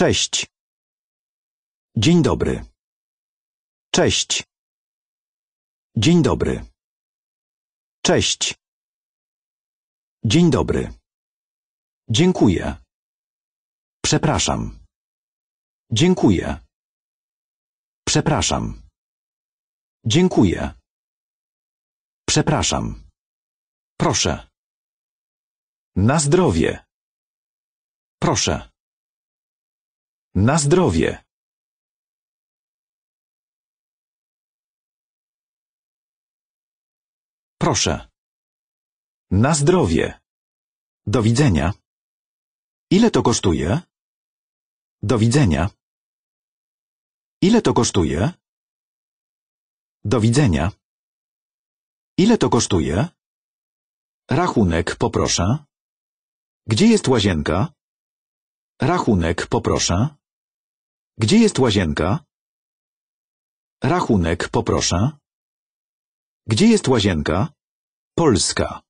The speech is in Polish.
Cześć. Dzień dobry. Cześć. Dzień dobry. Cześć. Dzień dobry. Dziękuję. Przepraszam. Dziękuję. Przepraszam. Dziękuję. Przepraszam. Proszę. Na zdrowie. Proszę. Na zdrowie! Proszę. Na zdrowie. Do widzenia. Ile to kosztuje? Do widzenia. Ile to kosztuje? Do widzenia. Ile to kosztuje? Rachunek, poproszę. Gdzie jest łazienka? Rachunek, poproszę. Gdzie jest łazienka? Rachunek, poproszę. Gdzie jest łazienka? Polska.